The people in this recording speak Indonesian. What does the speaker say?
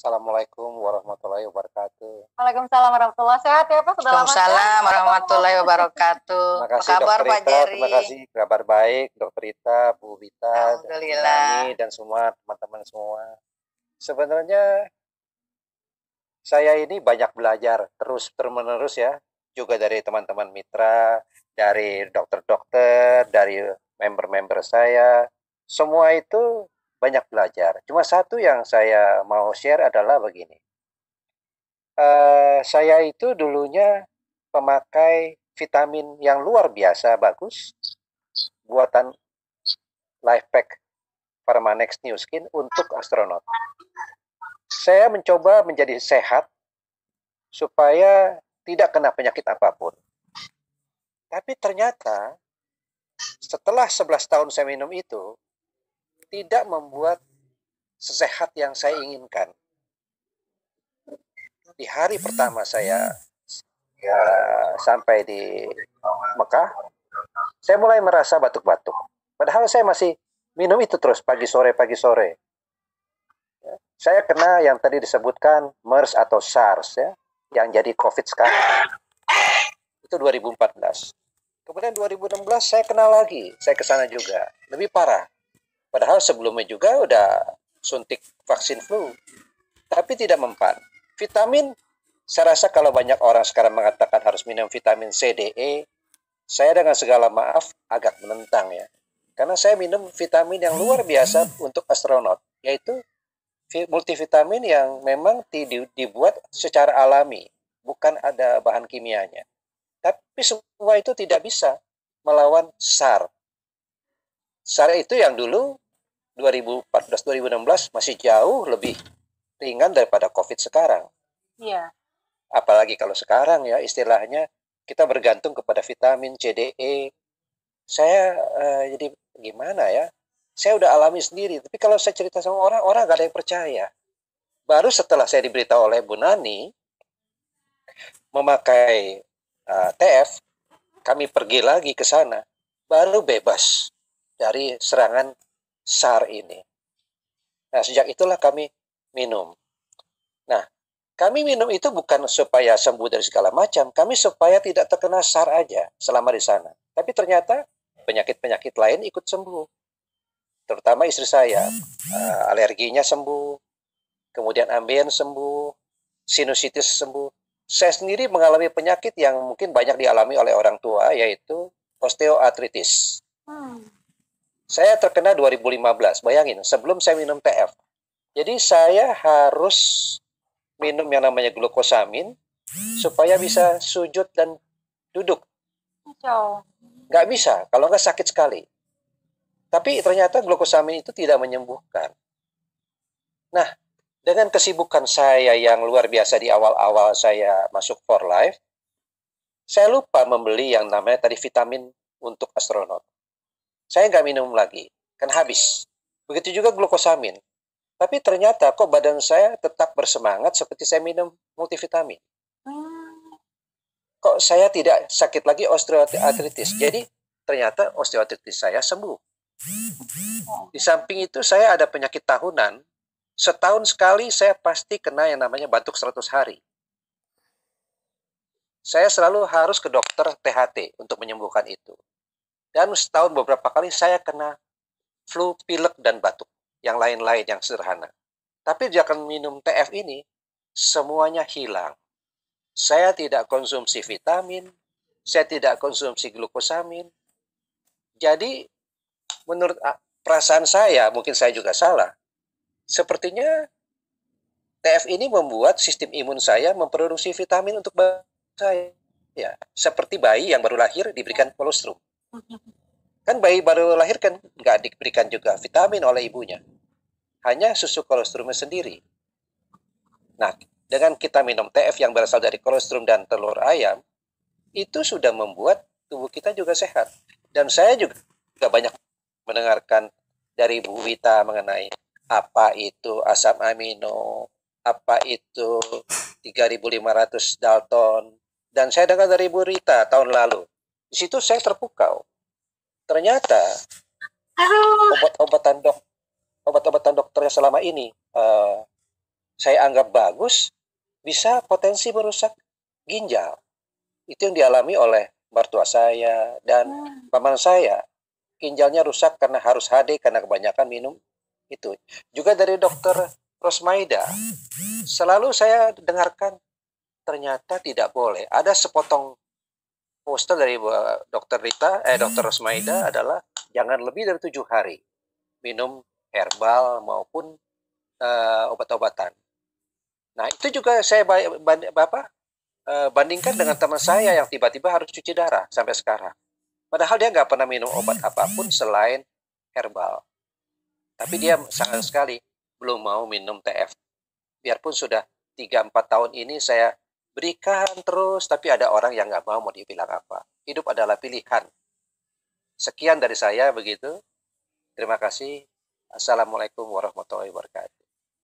Assalamualaikum warahmatullahi wabarakatuh. Waalaikumsalam warahmatullahi wabarakatuh. Sehat ya Pak? Sudah Waalaikumsalam ya? warahmatullahi wabarakatuh. Terima kasih Apa kabar Pak Jerry? Terima kasih kabar baik Dokter Rita, Bu Vita, Alhamdulillah. dan semua teman-teman semua. Sebenarnya saya ini banyak belajar terus terus ya, juga dari teman-teman mitra, dari dokter-dokter, dari member-member saya. Semua itu banyak belajar. Cuma satu yang saya mau share adalah begini. Uh, saya itu dulunya pemakai vitamin yang luar biasa bagus buatan Lifepack Permanex New Skin untuk astronot. Saya mencoba menjadi sehat supaya tidak kena penyakit apapun. Tapi ternyata setelah 11 tahun saya minum itu, tidak membuat sehat yang saya inginkan. Di hari pertama saya ya, sampai di Mekah, saya mulai merasa batuk-batuk. Padahal saya masih minum itu terus pagi sore pagi sore. Ya, saya kena yang tadi disebutkan MERS atau SARS ya, yang jadi COVID sekarang. Itu 2014. Kemudian 2016 saya kena lagi, saya ke sana juga, lebih parah. Padahal sebelumnya juga udah suntik vaksin flu, tapi tidak mempan. Vitamin, saya rasa kalau banyak orang sekarang mengatakan harus minum vitamin C, D, E, saya dengan segala maaf agak menentang ya. Karena saya minum vitamin yang luar biasa untuk astronot, yaitu multivitamin yang memang dibuat secara alami, bukan ada bahan kimianya. Tapi semua itu tidak bisa melawan SAR. SAR itu yang dulu 2014-2016 masih jauh lebih ringan daripada COVID sekarang. Iya. Apalagi kalau sekarang ya istilahnya kita bergantung kepada vitamin CDE. Saya eh, jadi gimana ya? Saya udah alami sendiri, tapi kalau saya cerita sama orang, orang gak ada yang percaya. Baru setelah saya diberitahu oleh Bu Nani memakai uh, eh, TF, kami pergi lagi ke sana, baru bebas dari serangan sar ini. Nah, sejak itulah kami minum. Nah, kami minum itu bukan supaya sembuh dari segala macam, kami supaya tidak terkena SAR aja selama di sana. Tapi ternyata penyakit-penyakit lain ikut sembuh. Terutama istri saya, uh, alerginya sembuh, kemudian ambien sembuh, sinusitis sembuh. Saya sendiri mengalami penyakit yang mungkin banyak dialami oleh orang tua, yaitu osteoartritis. Hmm. Saya terkena 2015, bayangin sebelum saya minum TF. Jadi saya harus minum yang namanya glukosamin supaya bisa sujud dan duduk. Nggak bisa, kalau nggak sakit sekali. Tapi ternyata glukosamin itu tidak menyembuhkan. Nah, dengan kesibukan saya yang luar biasa di awal-awal saya masuk for life, saya lupa membeli yang namanya tadi vitamin untuk astronot saya nggak minum lagi, kan habis. Begitu juga glukosamin. Tapi ternyata kok badan saya tetap bersemangat seperti saya minum multivitamin. Kok saya tidak sakit lagi osteoartritis. Jadi ternyata osteoartritis saya sembuh. Di samping itu saya ada penyakit tahunan. Setahun sekali saya pasti kena yang namanya batuk 100 hari. Saya selalu harus ke dokter THT untuk menyembuhkan itu. Dan setahun beberapa kali saya kena flu, pilek, dan batuk. Yang lain-lain yang sederhana. Tapi dia akan minum TF ini, semuanya hilang. Saya tidak konsumsi vitamin, saya tidak konsumsi glukosamin. Jadi menurut perasaan saya, mungkin saya juga salah, sepertinya TF ini membuat sistem imun saya memproduksi vitamin untuk saya. Ya, seperti bayi yang baru lahir diberikan kolostrum. Kan bayi baru lahir kan nggak diberikan juga vitamin oleh ibunya. Hanya susu kolostrumnya sendiri. Nah, dengan kita minum TF yang berasal dari kolostrum dan telur ayam, itu sudah membuat tubuh kita juga sehat. Dan saya juga, juga banyak mendengarkan dari Bu Wita mengenai apa itu asam amino, apa itu 3500 Dalton, dan saya dengar dari Bu Rita tahun lalu di situ saya terpukau ternyata obat-obatan dok obat-obatan dokter yang selama ini uh, saya anggap bagus bisa potensi merusak ginjal itu yang dialami oleh mertua saya dan hmm. paman saya ginjalnya rusak karena harus HD karena kebanyakan minum itu juga dari dokter Rosmaida selalu saya dengarkan ternyata tidak boleh ada sepotong poster dari eh, Dokter Rita, eh Dokter Rosmaida adalah jangan lebih dari tujuh hari minum herbal maupun uh, obat-obatan. Nah itu juga saya band, bapak uh, eh, bandingkan dengan teman saya yang tiba-tiba harus cuci darah sampai sekarang. Padahal dia nggak pernah minum obat apapun selain herbal. Tapi dia sangat sekali belum mau minum TF. Biarpun sudah 3 empat tahun ini saya berikan terus, tapi ada orang yang nggak mau mau dibilang apa. Hidup adalah pilihan. Sekian dari saya begitu. Terima kasih. Assalamualaikum warahmatullahi wabarakatuh.